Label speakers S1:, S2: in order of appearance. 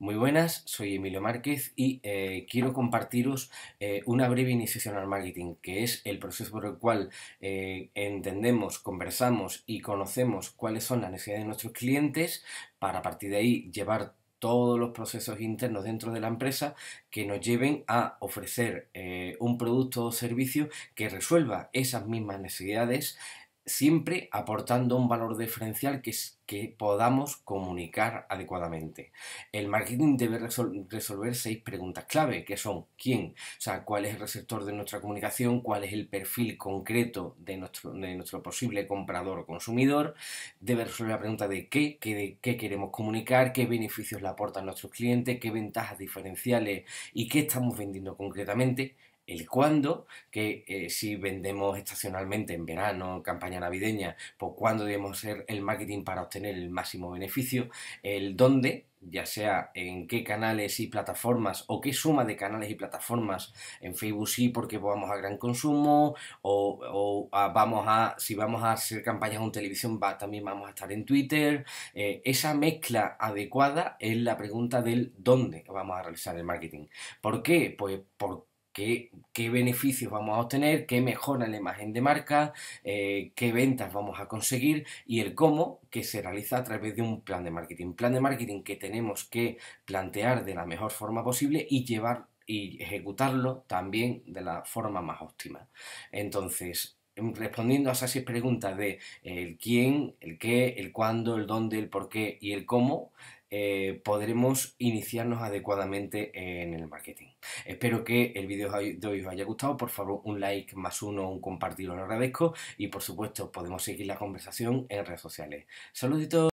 S1: Muy buenas, soy Emilio Márquez y eh, quiero compartiros eh, una breve iniciación al marketing, que es el proceso por el cual eh, entendemos, conversamos y conocemos cuáles son las necesidades de nuestros clientes para a partir de ahí llevar todos los procesos internos dentro de la empresa que nos lleven a ofrecer un producto o servicio que resuelva esas mismas necesidades siempre aportando un valor diferencial que, es, que podamos comunicar adecuadamente. El marketing debe resolver seis preguntas clave, que son quién, o sea, cuál es el receptor de nuestra comunicación, cuál es el perfil concreto de nuestro, posible comprador o consumidor, debe resolver la pregunta de qué, qué queremos comunicar, qué beneficios le aportan nuestros clientes, qué ventajas diferenciales y qué estamos vendiendo concretamente, el cuándo, que eh, si vendemos estacionalmente en verano, campaña navideña, pues cuándo debemos hacer el marketing para obtener el máximo beneficio, el dónde, ya sea en qué canales y plataformas o qué suma de canales y plataformas en Facebook sí porque vamos a gran consumo o, ah, vamos a si vamos a hacer campañas en televisión también vamos a estar en Twitter eh, esa mezcla adecuada es la pregunta del dónde vamos a realizar el marketing ¿por qué? pues por qué, beneficios vamos a obtener, qué mejora la imagen de marca, eh, qué ventas vamos a conseguir y el cómo que se realiza a través de un plan de marketing. Un Plan de marketing que tenemos que plantear de la mejor forma posible y llevar y ejecutarlo también de la forma más óptima. Entonces, mm, respondiendo a esas seis preguntas de eh, el quién, el qué, el cuándo, el dónde, el por qué y el cómo, eh, podremos iniciarnos adecuadamente en el marketing. Espero que el vídeo de hoy os haya gustado. Por favor, un like más uno, un compartir, lo agradezco. Y por supuesto, podemos seguir la conversación en redes sociales. Saluditos.